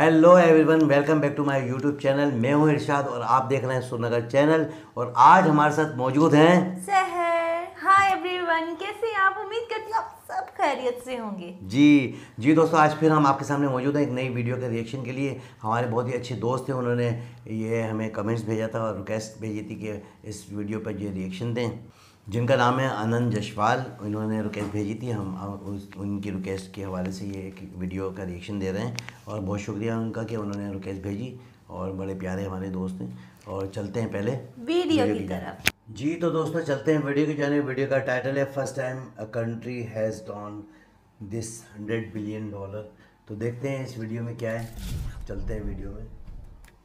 Hello everyone welcome back to my YouTube channel मैं हूं इरशाद और आप देख रहे हैं सुनगर चैनल और आज हमारे साथ मौजूद हैं हाय एवरीवन कैसे आप उम्मीद करती हूँ आप सब खैरियत से होंगे जी जी दोस्तों आज फिर हम आपके सामने मौजूद हैं एक नई वीडियो के रिएक्शन के लिए हमारे बहुत ही अच्छे दोस्त हैं उन्होंने ये हमें कमेंट्स भेजा था और रिक्वेस्ट भेजी थी कि इस वीडियो पर ये रिएक्शन दें जिनका नाम है आनंद जशवाल इन्होंने रिक्वेस्ट भेजी थी हम उस उनकी रिक्वेस्ट के हवाले से ये एक वीडियो का रिएक्शन दे रहे हैं और बहुत शुक्रिया उनका कि उन्होंने रिक्वेस्ट भेजी और बड़े प्यारे हमारे दोस्त हैं और चलते हैं पहले वीडियो की तरफ जी तो दोस्तों चलते हैं वीडियो की जाने वीडियो का टाइटल है first time a country has done this hundred billion dollar तो देखते हैं इस वीडियो में क्या है चलते हैं वीडियो में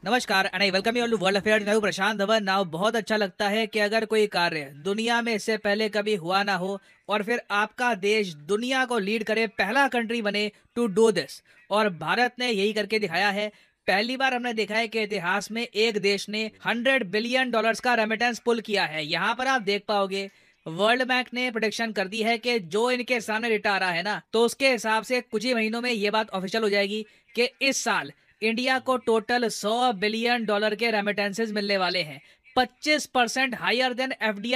नमस्कार and I welcome you world affair मैं प्रशांत धवन नाउ बहुत अच्छा लगता है कि अगर कोई कार्य दुनिया में इससे पहले कभी हुआ ना हो और फिर आपका देश दुनिया को लीड करे पहला कंट्री बने टू डू दिस और भारत ने यही करके दिखाया है पहली बार हमने देखा है कि इतिहास में एक देश ने 100 बिलियन डॉलर्स का रेमिटेंस पुल किया है यहाँ पर आप देख पाओगे वर्ल्ड बैंक ने प्रोडिक्शन कर दी है कि जो इनके सामने डेटा आ रहा है ना तो उसके हिसाब से कुछ ही महीनों में ये बात ऑफिशियल हो जाएगी कि इस साल इंडिया को टोटल 100 बिलियन डॉलर के रेमिटेंसेज मिलने वाले हैं 25 percent higher than F D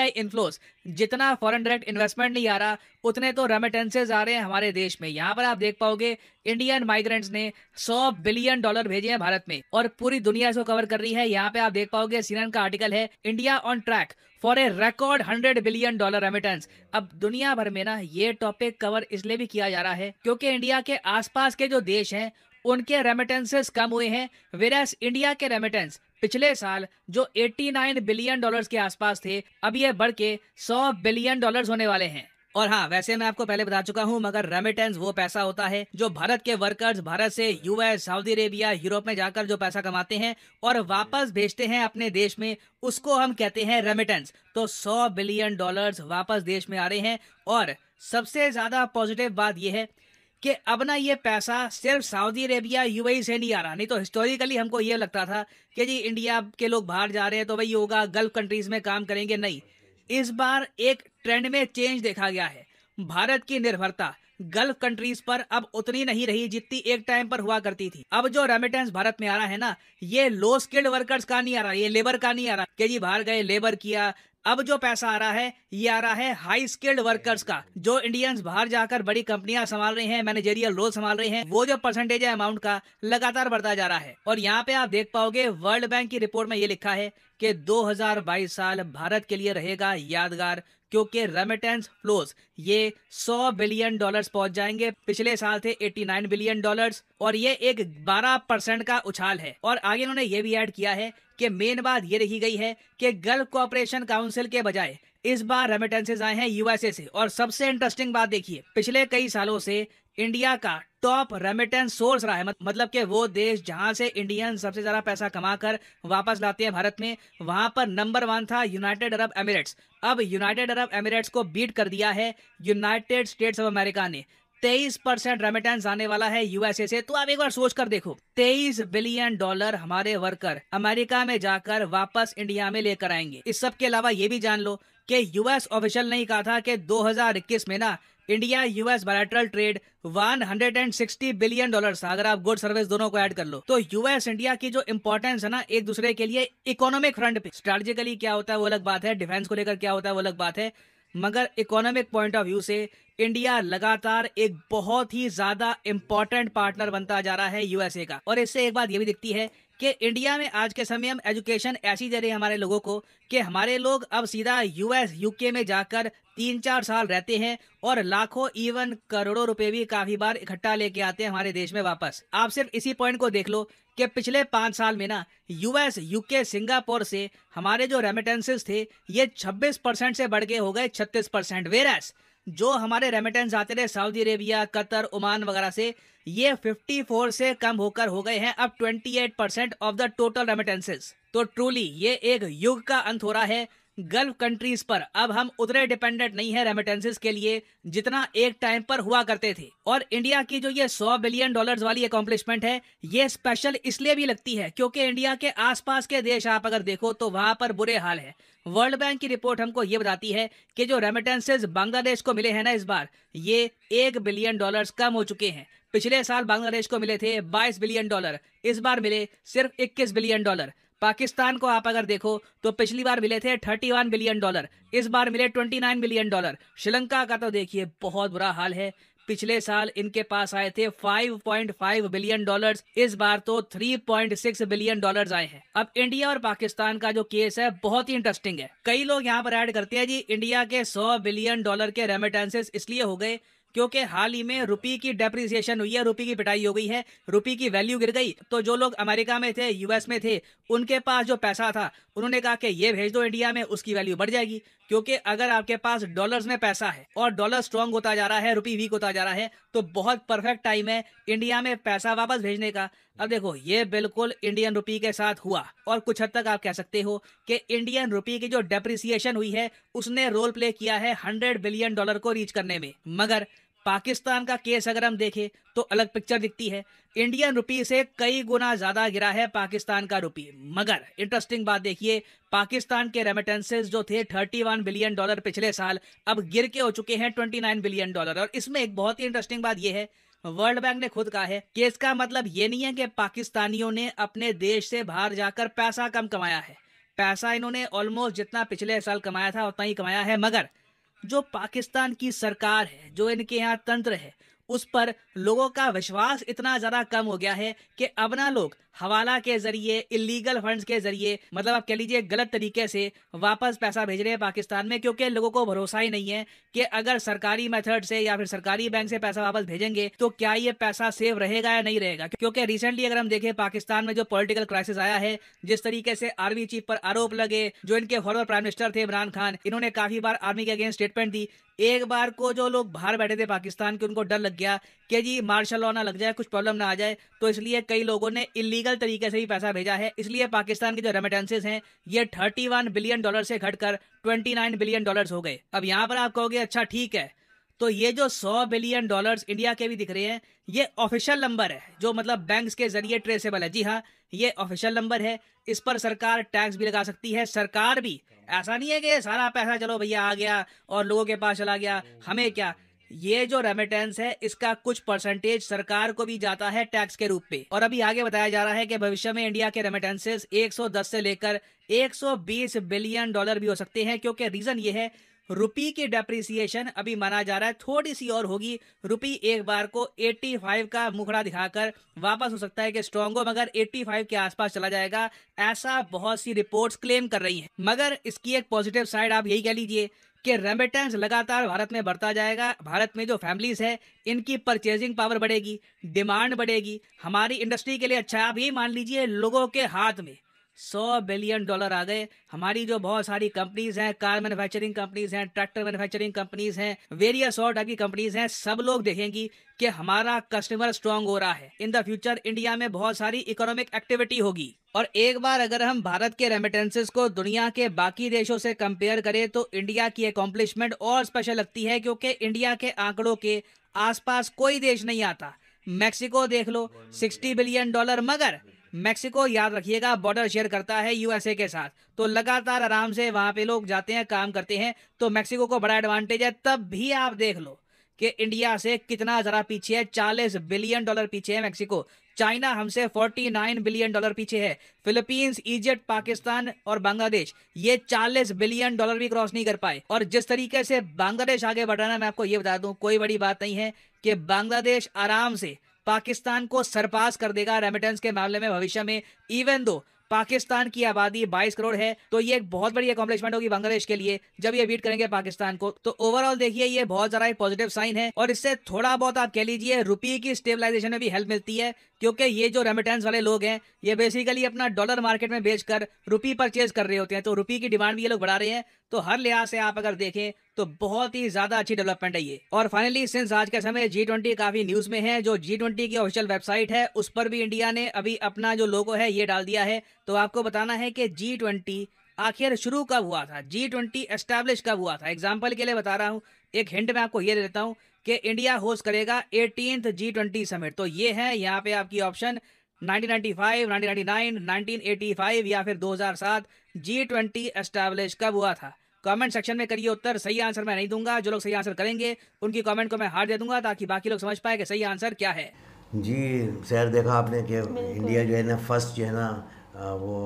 जितना फॉरेन डायरेक्ट इन्वेस्टमेंट नहीं आ रहा उतने तो रेमिटेंसेज आ रहे हैं हमारे देश में यहाँ पर आप देख पाओगे इंडियन माइग्रेंट्स ने 100 बिलियन डॉलर भेजे हैं भारत में और पूरी दुनिया इसको कवर कर रही है यहाँ पे आप देख पाओगे सीनन का आर्टिकल है India on track for a record hundred billion dollar remittance अब दुनिया भर में ना ये टॉपिक कवर इसलिए भी किया जा रहा है क्योंकि इंडिया के आसपास के जो देश हैं उनके रेमिटेंसेस कम हुए हैं वेरस इंडिया के रेमिटेंस पिछले साल जो 89 बिलियन डॉलर्स के आसपास थे अब ये बढ़ के 100 बिलियन डॉलर्स होने वाले हैं और हाँ वैसे मैं आपको पहले बता चुका हूँ मगर रेमिटेंस वो पैसा होता है जो भारत के वर्कर्स भारत से यूएस सऊदी अरेबिया यूरोप में जाकर जो पैसा कमाते हैं और वापस भेजते हैं अपने देश में उसको हम कहते हैं रेमिटेंस तो 100 बिलियन डॉलर्स वापस देश में आ रहे हैं और सबसे ज्यादा पॉजिटिव बात यह है कि अब ना ये पैसा सिर्फ सऊदी अरेबिया यूएई e से नहीं आ रहा नहीं तो हिस्टोरिकली हमको ये लगता था कि जी इंडिया के लोग बाहर जा रहे हैं तो भाई होगा गल्फ कंट्रीज़ में काम करेंगे नहीं इस बार एक ट्रेंड में चेंज देखा गया है भारत की निर्भरता गल्फ कंट्रीज पर अब उतनी नहीं रही जितनी एक टाइम पर हुआ करती थी अब जो रेमिटेंस भारत में आ रहा है ना ये लो स्किल्ड वर्कर्स का नहीं आ रहा ये लेबर का नहीं आ रहा के जी बाहर गए लेबर किया अब जो पैसा आ रहा है ये आ रहा है हाई स्किल्ड वर्कर्स का जो इंडियंस बाहर जाकर बड़ी कंपनियां संभाल रही हैं मैनेजरियल रोल संभाल रहे हैं वो जो परसेंटेज है अमाउंट का लगातार बढ़ता जा रहा है और यहाँ पे आप देख पाओगे वर्ल्ड बैंक की रिपोर्ट में ये लिखा है कि 2022 साल भारत के लिए रहेगा यादगार क्योंकि रेमिटेंस फ्लोस ये 100 बिलियन डॉलर्स पहुंच जाएंगे पिछले साल थे 89 बिलियन डॉलर्स और ये एक 12 परसेंट का उछाल है और आगे उन्होंने ये भी ऐड किया है कि मेन बात ये रही गई है कि गल्फ कॉपरेशन काउंसिल के बजाय इस बार रेमिटेंसेज आए हैं यूएसए से और सबसे इंटरेस्टिंग बात देखिए पिछले कई सालों से इंडिया का टॉप रेमिटेंस सोर्स रहा है मतलब कि वो देश जहां से इंडियन सबसे ज्यादा पैसा कमाकर वापस लाते हैं भारत में वहां पर नंबर वन था यूनाइटेड अरब एमिरेट्स अब यूनाइटेड अरब एमिरेट्स को बीट कर दिया है यूनाइटेड स्टेट्स ऑफ अमेरिका ने तेईस परसेंट रेमिटेंस आने वाला है यूएसए से तो आप एक बार सोच कर देखो तेईस बिलियन डॉलर हमारे वर्कर अमेरिका में जाकर वापस इंडिया में लेकर आएंगे इस सब के अलावा ये भी जान लो कि यूएस ऑफिशियल नहीं कहा था कि 2021 में ना India US bilateral trade 160 billion dollar अगर आप गुड सर्विस दोनों को ऐड कर लो तो यूएस इंडिया की जो इंपॉर्टेंस है ना एक दूसरे के लिए इकोनॉमिक फ्रंट पे स्ट्रेटेजिकली क्या होता है वो अलग बात है डिफेंस को लेकर क्या होता है वो अलग बात है मगर इकोनॉमिक पॉइंट ऑफ व्यू से इंडिया लगातार एक बहुत ही ज्यादा इम्पोर्टेंट पार्टनर बनता जा रहा है यूएसए का और इससे एक बात ये भी दिखती है कि इंडिया में आज के समय हम एजुकेशन ऐसी दे रहे हैं हमारे लोगों को कि हमारे लोग अब सीधा यूएस यूके में जाकर तीन चार साल रहते हैं और लाखों इवन करोड़ों रुपए भी काफी बार इकट्ठा लेके आते हैं हमारे देश में वापस आप सिर्फ इसी पॉइंट को देख लो कि पिछले पांच साल में ना यूएस यूके सिंगापुर से हमारे जो रेमिटेंसेस थे ये 26 परसेंट से बढ़ के हो गए 36 परसेंट वेरस जो हमारे रेमिटेंस आते थे सऊदी अरेबिया कतर ओमान वगैरह से ये 54 से कम होकर हो गए हैं अब 28 percent of the total remittances तो ट्रूली ये एक युग का अंत हो रहा है गल्फ कंट्रीज पर अब हम उतने डिपेंडेंट नहीं है रेमिटेंसेस के लिए जितना एक टाइम पर हुआ करते थे और इंडिया की जो ये 100 बिलियन डॉलर्स वाली अकॉम्प्लिशमेंट है ये स्पेशल इसलिए भी लगती है क्योंकि इंडिया के आसपास के देश आप अगर देखो तो वहां पर बुरे हाल है वर्ल्ड बैंक की रिपोर्ट हमको ये बताती है कि जो रेमिटेंसेज बांग्लादेश को मिले हैं ना इस बार ये एक बिलियन डॉलर कम हो चुके हैं पिछले साल बांग्लादेश को मिले थे बाईस बिलियन डॉलर इस बार मिले सिर्फ इक्कीस बिलियन डॉलर पाकिस्तान को आप अगर देखो तो पिछली बार मिले थे 31 बिलियन डॉलर इस बार मिले 29 बिलियन डॉलर श्रीलंका का तो देखिए बहुत बुरा हाल है पिछले साल इनके पास आए थे 5.5 बिलियन डॉलर्स इस बार तो 3.6 बिलियन डॉलर्स आए हैं अब इंडिया और पाकिस्तान का जो केस है बहुत ही इंटरेस्टिंग है कई लोग यहाँ पर ऐड करते हैं जी इंडिया के 100 बिलियन डॉलर के रेमिटेंसेस इसलिए हो गए क्योंकि हाल ही में रुपी की डेप्रिसिएशन हुई है रुपी की पिटाई हो गई है रुपी की वैल्यू गिर गई तो जो लोग अमेरिका में थे यूएस में थे उनके पास जो पैसा था उन्होंने कहा कि ये भेज दो इंडिया में उसकी वैल्यू बढ़ जाएगी क्योंकि अगर आपके पास डॉलर्स में पैसा है और डॉलर स्ट्रांग होता जा रहा है रुपी वीक होता जा रहा है तो बहुत परफेक्ट टाइम है इंडिया में पैसा वापस भेजने का अब देखो ये बिल्कुल इंडियन रुपी के साथ हुआ और कुछ हद तक आप कह सकते हो कि इंडियन रुपी की जो डेप्रिसिएशन हुई है उसने रोल प्ले किया है हंड्रेड बिलियन डॉलर को रीच करने में मगर पाकिस्तान का केस अगर हम देखें तो अलग पिक्चर दिखती है इंडियन रुपी से कई गुना ज़्यादा गिरा है पाकिस्तान का रुपी मगर इंटरेस्टिंग बात देखिए पाकिस्तान के रेमिटेंसेस जो थे 31 बिलियन डॉलर पिछले साल अब गिर के हो चुके हैं 29 बिलियन डॉलर और इसमें एक बहुत ही इंटरेस्टिंग बात यह है वर्ल्ड बैंक ने खुद कहा है कि इसका मतलब ये नहीं है कि पाकिस्तानियों ने अपने देश से बाहर जाकर पैसा कम कमाया है पैसा इन्होंने ऑलमोस्ट जितना पिछले साल कमाया था उतना ही कमाया है मगर जो पाकिस्तान की सरकार है जो इनके यहाँ तंत्र है उस पर लोगों का विश्वास इतना ज़्यादा कम हो गया है कि अब ना लोग हवाला के जरिए इलीगल फंड्स के जरिए मतलब आप कह लीजिए गलत तरीके से वापस पैसा भेज रहे हैं पाकिस्तान में क्योंकि लोगों को भरोसा ही नहीं है कि अगर सरकारी मेथड से या फिर सरकारी बैंक से पैसा वापस भेजेंगे तो क्या ये पैसा सेव रहेगा या नहीं रहेगा क्योंकि रिसेंटली अगर हम देखें पाकिस्तान में जो पॉलिटिकल क्राइसिस आया है जिस तरीके से आर्मी चीफ पर आरोप लगे जो इनके फॉर्मर प्राइम मिनिस्टर थे इमरान खान इन्होंने काफी बार आर्मी के अगेंस्ट स्टेटमेंट दी एक बार को जो लोग बाहर बैठे थे पाकिस्तान के उनको डर लग गया कि जी मार्शल लॉ ना लग जाए कुछ प्रॉब्लम ना आ जाए तो इसलिए कई लोगों ने इलीगल इलीगल तरीके से ही पैसा भेजा है इसलिए पाकिस्तान के जो रेमिटेंसेज हैं ये 31 बिलियन डॉलर से घटकर 29 बिलियन डॉलर्स हो गए अब यहाँ पर आप कहोगे अच्छा ठीक है तो ये जो 100 बिलियन डॉलर्स इंडिया के भी दिख रहे हैं ये ऑफिशियल नंबर है जो मतलब बैंक्स के जरिए ट्रेसेबल है जी हाँ ये ऑफिशियल नंबर है इस पर सरकार टैक्स भी लगा सकती है सरकार भी ऐसा नहीं है कि सारा पैसा चलो भैया आ गया और लोगों के पास चला गया हमें क्या ये जो रेमिटेंस है इसका कुछ परसेंटेज सरकार को भी जाता है टैक्स के रूप में और अभी आगे बताया जा रहा है कि भविष्य में इंडिया के रेमिटेंसेस 110 से लेकर 120 बिलियन डॉलर भी हो सकते हैं क्योंकि रीजन ये है रुपी की डेप्रिसिएशन अभी माना जा रहा है थोड़ी सी और होगी रुपी एक बार को 85 का मुखड़ा दिखाकर वापस हो सकता है कि स्ट्रॉन्ग हो मगर 85 के आसपास चला जाएगा ऐसा बहुत सी रिपोर्ट्स क्लेम कर रही है मगर इसकी एक पॉजिटिव साइड आप यही कह लीजिए कि रेमिटेंस लगातार भारत में बढ़ता जाएगा भारत में जो फैमिलीज है इनकी परचेजिंग पावर बढ़ेगी डिमांड बढ़ेगी हमारी इंडस्ट्री के लिए अच्छा आप ये मान लीजिए लोगों के हाथ में सौ बिलियन डॉलर आ गए हमारी जो बहुत सारी कंपनीज हैं कार मैन्युफैक्चरिंग कंपनीज हैं ट्रैक्टर मैन्युफैक्चरिंग कंपनीज हैं वेरियस और टाइप की कंपनीज हैं सब लोग देखेंगी कि हमारा कस्टमर स्ट्रांग हो रहा है इन द फ्यूचर इंडिया में बहुत सारी इकोनॉमिक एक्टिविटी होगी और एक बार अगर हम भारत के रेमिटेंसेस को दुनिया के बाकी देशों से कंपेयर करें तो इंडिया की अकॉम्प्लिशमेंट और स्पेशल लगती है क्योंकि इंडिया के आंकड़ों के आसपास कोई देश नहीं आता मैक्सिको देख लो सिक्सटी बिलियन डॉलर मगर मैक्सिको याद रखिएगा बॉर्डर शेयर करता है यूएसए के साथ तो लगातार आराम से वहां पे लोग जाते हैं काम करते हैं तो मैक्सिको को बड़ा एडवांटेज है तब भी आप देख लो कि इंडिया से कितना ज़रा पीछे है चालीस बिलियन डॉलर पीछे है मैक्सिको चाइना हमसे 49 बिलियन डॉलर पीछे है फिलीपींस इजिप्ट पाकिस्तान और बांग्लादेश ये 40 बिलियन डॉलर भी क्रॉस नहीं कर पाए और जिस तरीके से बांग्लादेश आगे बढ़ाना मैं आपको ये बता दूं कोई बड़ी बात नहीं है कि बांग्लादेश आराम से पाकिस्तान को सरपास कर देगा रेमिटेंस के मामले में भविष्य में इवन दो पाकिस्तान की आबादी 22 करोड़ है तो ये एक बहुत बड़ी अकॉम्प्लिशमेंट होगी बांग्लादेश के लिए जब ये बीट करेंगे पाकिस्तान को तो ओवरऑल देखिए ये बहुत ज्यादा एक पॉजिटिव साइन है और इससे थोड़ा बहुत आप कह लीजिए रुपये की स्टेबलाइजेशन में भी हेल्प मिलती है क्योंकि ये जो रेमिटेंस वाले लोग हैं ये बेसिकली अपना डॉलर मार्केट में बेचकर रुपी परचेज कर रहे होते हैं तो रुपये की डिमांड भी ये लोग बढ़ा रहे हैं तो हर लिहाज से आप अगर देखें तो बहुत ही ज्यादा अच्छी डेवलपमेंट है ये और फाइनली सिंस आज के समय जी ट्वेंटी काफी न्यूज में है जो जी ट्वेंटी की ऑफिशियल वेबसाइट है उस पर भी इंडिया ने अभी अपना जो लोगो है ये डाल दिया है तो आपको बताना है कि जी ट्वेंटी आखिर शुरू कब हुआ था जी ट्वेंटी एस्टैब्लिश कब हुआ था एग्जाम्पल के लिए बता रहा हूँ एक हिंट मैं आपको ये दे देता हूँ कि इंडिया होस्ट करेगा एटीनथ जी ट्वेंटी समिट तो ये है यहाँ पे आपकी ऑप्शन 1995, 1999, 1985 या फिर 2007 जी ट्वेंटी एस्टैब्लिश कब हुआ था कमेंट सेक्शन में करिए उत्तर सही आंसर मैं नहीं दूंगा जो लोग सही आंसर करेंगे उनकी कमेंट को मैं हार दे दूंगा ताकि बाकी लोग समझ पाए कि सही आंसर क्या है जी सर देखा आपने कि इंडिया जो है ना फर्स्ट जो है ना वो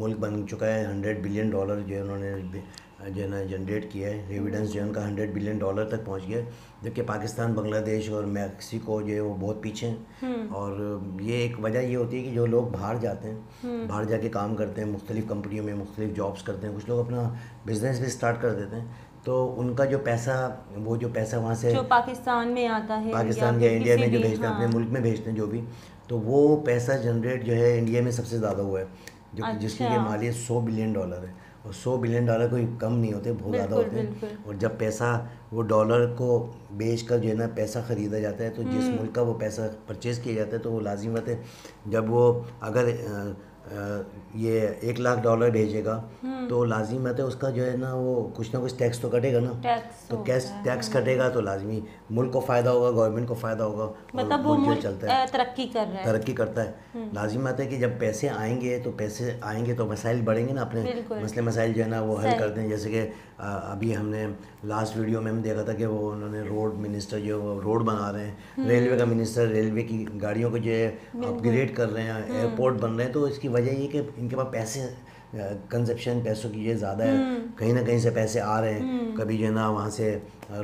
मुल्क बन चुका है हंड्रेड बिलियन डॉलर जो है उन्होंने जो है ना जनरेट किया है रेविडेंस जो है उनका हंड्रेड बिलियन डॉलर तक पहुंच गया जबकि पाकिस्तान बांग्लादेश और मैक्सिको जो है वो बहुत पीछे हैं हम्म। और ये एक वजह ये होती है कि जो लोग बाहर जाते हैं हम्म। बाहर जाके काम करते हैं मुख्तलिफ़ कंपनियों में मुख्तलिफ जॉब्स करते हैं कुछ लोग अपना बिजनेस भी स्टार्ट कर देते हैं तो उनका जो पैसा वो जो पैसा वहाँ से जो पाकिस्तान में आता है पाकिस्तान या, इंडिया में जो भेजते हैं अपने हाँ। मुल्क में भेजते हैं जो भी तो वो पैसा जनरेट जो है इंडिया में सबसे ज़्यादा हुआ है जो अच्छा। जिसकी माली सौ बिलियन डॉलर है और सौ बिलियन डॉलर कोई कम नहीं होते बहुत ज़्यादा होते हैं और जब पैसा वो डॉलर को बेच कर जो है ना पैसा ख़रीदा जाता है तो जिस हम्म। मुल्क का वो पैसा परचेज़ किया जाता है तो वो लाजिम बात है जब वो अगर ये एक लाख डॉलर भेजेगा हम्म। तो लाजिम है तो उसका जो है ना वो कुछ ना कुछ टैक्स तो कटेगा ना तो कैश तो टैक्स कटेगा तो लाजमी मुल्क को फ़ायदा होगा गवर्नमेंट को फ़ायदा होगा मतलब वो मुल्क चलता है तरक्की कर रहा है तरक्की करता है हम्म। लाजिम आता है कि जब पैसे आएंगे तो पैसे आएंगे तो मसाइल बढ़ेंगे ना अपने मसले मसाइल जो है ना वो हल करते हैं जैसे कि अभी हमने लास्ट वीडियो में हम देखा था कि वो उन्होंने रोड मिनिस्टर जो वो रोड बना रहे हैं रेलवे हम्म। का मिनिस्टर रेलवे की गाड़ियों को जो है अपग्रेड कर रहे हैं एयरपोर्ट बन रहे हैं तो इसकी वजह ये कि इनके पास पैसे कंजप्शन पैसों की ये ज़्यादा है हम्म। कहीं ना कहीं से पैसे आ रहे हैं हम्म। कभी जो है ना वहाँ से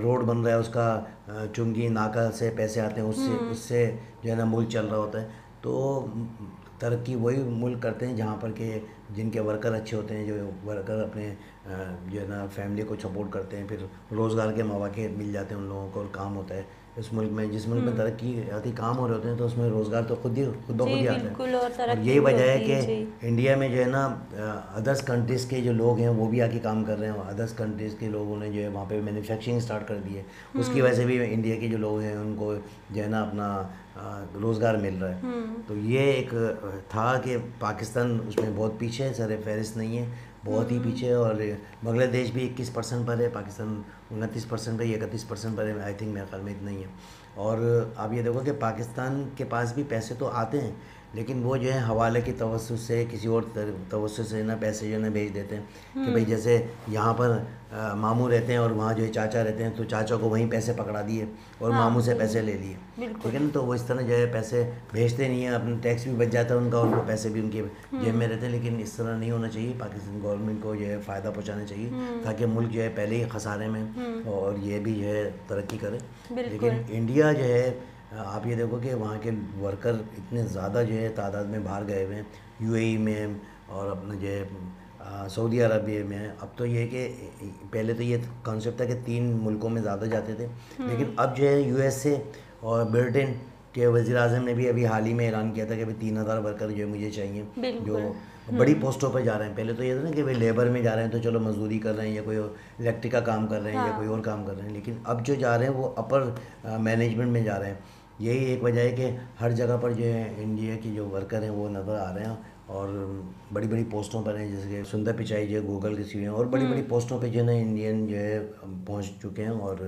रोड बन रहा है उसका चुंगी नाका से पैसे आते हैं उससे हम्म। उससे जो है ना मुल्क चल रहा होता है तो तरक्की वही मुल्क करते हैं जहाँ पर के जिनके वर्कर अच्छे होते हैं जो वर्कर अपने जो है ना फैमिली को सपोर्ट करते हैं फिर रोज़गार के मौाक़े मिल जाते हैं उन लोगों को और काम होता है इस मुल्क में जिस मुल्क में हम्म। तरक्की तरक्की काम हो रहे होते हैं तो उसमें रोज़गार तो खुद ही खुद खुद ही आते हैं और, और यही वजह है कि इंडिया में जो है ना अदर्स कंट्रीज़ के जो लोग हैं वो भी आके काम कर रहे हैं अदर्स कंट्रीज़ के लोगों ने जो है वहाँ पे मैन्युफैक्चरिंग स्टार्ट कर दी है उसकी हम्म। वजह से भी इंडिया के जो लोग हैं उनको जो है ना अपना रोज़गार मिल रहा है हम्म। तो ये एक था कि पाकिस्तान उसमें बहुत पीछे है सर फहरिस्त नहीं है बहुत ही हम्म। पीछे और बांग्लादेश भी इक्कीस परसेंट पर है पाकिस्तान उनतीस परसेंट पर इकतीस परसेंट पर है आई थिंक मेरे ख्याल में इतना ही है और आप ये देखो कि पाकिस्तान के पास भी पैसे तो आते हैं लेकिन वो जो है हवाले की तवसु से किसी और तवस से ना पैसे जो ना भेज देते हैं कि हम्म। भाई जैसे यहाँ पर मामू रहते हैं और वहाँ जो है चाचा रहते हैं तो चाचा को वहीं पैसे पकड़ा दिए और हाँ, मामू से पैसे ले लिए ठीक है ना तो वो इस तरह जो है पैसे भेजते नहीं है अपने टैक्स भी बच जाता है उनका और वो पैसे भी उनके जेब में हम्म। रहते हैं लेकिन इस तरह नहीं होना चाहिए पाकिस्तान गवर्नमेंट को जो है फ़ायदा पहुँचाना चाहिए हम्म। ताकि मुल्क जो है पहले ही खसारे में और ये भी जो है तरक्की करे लेकिन इंडिया जो है आप ये देखो कि वहाँ के वर्कर इतने ज़्यादा जो है तादाद में बाहर गए हुए हैं यूएई e में और अपना जो है सऊदी अरबिया में अब तो ये कि पहले तो ये कॉन्सेप्ट था कि तीन मुल्कों में ज़्यादा जाते थे हम्म। लेकिन अब जो है यू और ब्रिटेन के वजी अजम ने भी अभी हाल ही में ऐलान किया था कि अभी तीन हज़ार वर्कर जो मुझे चाहिए जो बड़ी पोस्टों हम्म। पर जा रहे हैं पहले तो ये था ना कि वे लेबर में जा रहे हैं तो चलो मजदूरी कर रहे हैं या कोई इलेक्ट्रिक का काम कर रहे हैं हाँ। या कोई और काम कर रहे हैं लेकिन अब जो जा रहे हैं वो अपर मैनेजमेंट में जा रहे हैं यही एक वजह है कि हर जगह पर जो है इंडिया के जो वर्कर हैं वो नज़र आ रहे हैं और बड़ी बड़ी पोस्टों पर हैं जैसे कि सुंदर पिचाई जो है गूगल की सीढ़ियाँ और बड़ी बड़ी हम्म। पोस्टों पे जो है इंडियन जो है पहुंच चुके हैं और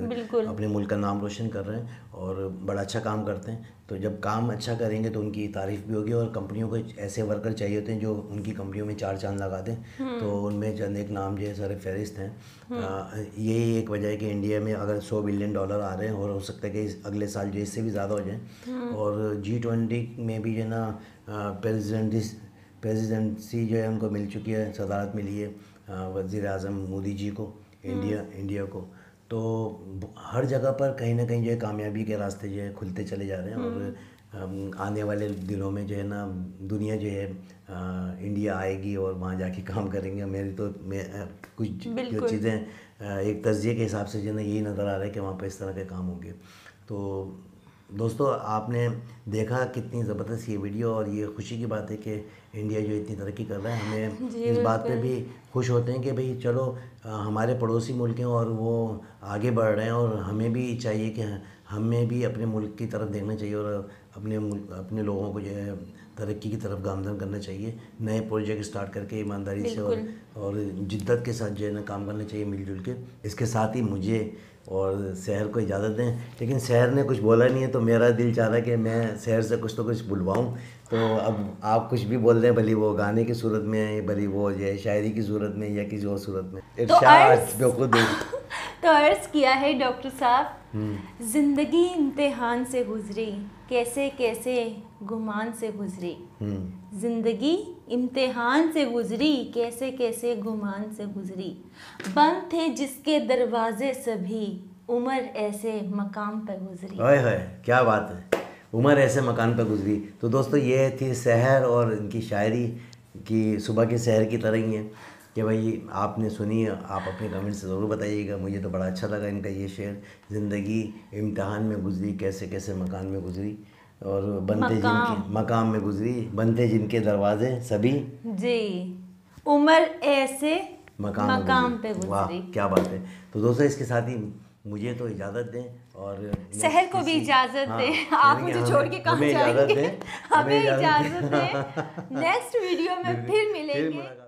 अपने मुल्क का नाम रोशन कर रहे हैं और बड़ा अच्छा काम करते हैं तो जब काम अच्छा करेंगे तो उनकी तारीफ भी होगी और कंपनियों को ऐसे वर्कर चाहिए होते हैं जो उनकी कंपनियों में चार चांद लगा दें हम्म। तो उनमें चंद एक नाम जो है सारे फहरिस्त हैं हम्म। यही एक वजह है कि इंडिया में अगर सौ बिलियन डॉलर आ रहे हैं और हो सकता है कि अगले साल जो इससे भी ज़्यादा हो जाए और जी ट्वेंटी में भी जो है ना प्रेजिडेंट प्रेजिडेंसी जो है उनको मिल चुकी है सदारत मिली है हाँ, वज़ी अजम मोदी जी को इंडिया हाँ। इंडिया को तो हर जगह पर कहीं ना कहीं जो है कामयाबी के रास्ते जो है खुलते चले जा रहे हैं और हाँ। आने वाले दिनों में जो है ना दुनिया जो है इंडिया आएगी और वहाँ जाके काम करेंगे मेरी तो मैं कुछ जो चीज़ें एक तजिए के हिसाब से जो है ना यही नज़र आ रहा है कि वहाँ पर इस तरह के काम होंगे तो दोस्तों आपने देखा कितनी ज़बरदस्त ये वीडियो और ये खुशी की बात है कि इंडिया जो इतनी तरक्की कर रहा है हमें इस बात पे भी खुश होते हैं कि भाई चलो हमारे पड़ोसी मुल्क हैं और वो आगे बढ़ रहे हैं और हमें भी चाहिए कि हमें भी अपने मुल्क की तरफ देखना चाहिए और अपने अपने लोगों को जो है तरक्की की तरफ गामजन करना चाहिए नए प्रोजेक्ट स्टार्ट करके ईमानदारी से और और जिद्दत के साथ जो है ना काम करना चाहिए मिलजुल के इसके साथ ही मुझे और शहर को इजाज़त दें लेकिन शहर ने कुछ बोला नहीं है तो मेरा दिल चाह रहा है कि मैं शहर से कुछ तो कुछ बुलवाऊँ तो अब आप कुछ भी बोल रहे हैं भली वो गाने की सूरत में भली वो जो शायरी की सूरत में या किसी और सूरत में तो इर्शाद बेवकूफ़ तो अर्ज़ किया है डॉक्टर साहब हम्म। ज़िंदगी इम्तिहान से गुजरी कैसे कैसे गुमान से गुजरी हम्म। ज़िंदगी इम्तिहान से गुजरी कैसे कैसे गुमान से गुजरी बंद थे जिसके दरवाजे सभी उम्र ऐसे मकाम पर गुजरी ओए होए क्या बात है उम्र ऐसे मकान पर गुजरी तो दोस्तों ये थी शहर और इनकी शायरी की सुबह के शहर की तरह ही है कि भाई आपने सुनी आप अपने कमेंट से ज़रूर बताइएगा मुझे तो बड़ा अच्छा लगा इनका ये शेयर ज़िंदगी इम्तहान में गुजरी कैसे कैसे मकान में गुजरी और बनते जिनके मकाम में गुजरी बनते जिनके दरवाजे सभी जी उम्र ऐसे मकाम, मकाम पे गुजरी वाह क्या बात है तो दोस्तों इसके साथ ही मुझे तो इजाज़त दें और शहर को भी इजाज़त हाँ, दें आप मुझे छोड़ के कहाँ जाएंगे हमें इजाज़त दें नेक्स्ट वीडियो में फिर मिलेंगे